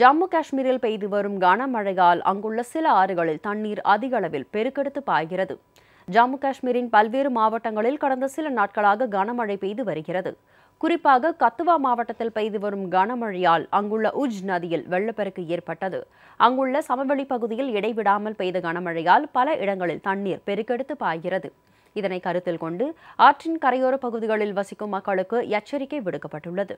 ஜம்மு காஷ்மீரில் பெய்து வரும் கனமழையால் அங்குள்ள சில ஆறுகளில் தண்ணீர் அதிக அளவில் பெருக்கெடுத்து பாய்கிறது ஜம்மு காஷ்மீரின் பல்வேறு மாவட்டங்களில் கடந்த சில நாட்களாக கனமழை பெய்து வருகிறது குறிப்பாக கத்துவா மாவட்டத்தில் பெய்து வரும் கனமழையால் அங்குள்ள உஜ் நதியில் வெள்ளப்பெருக்கு ஏற்பட்டது அங்குள்ள சமவெளி பகுதியில் இடைவிடாமல் பெய்த கனமழையால் பல இடங்களில் தண்ணீர் பெருக்கெடுத்து பாய்கிறது இதனை கருத்தில் கொண்டு ஆற்றின் கரையோர பகுதிகளில் வசிக்கும் மக்களுக்கு எச்சரிக்கை விடுக்கப்பட்டுள்ளது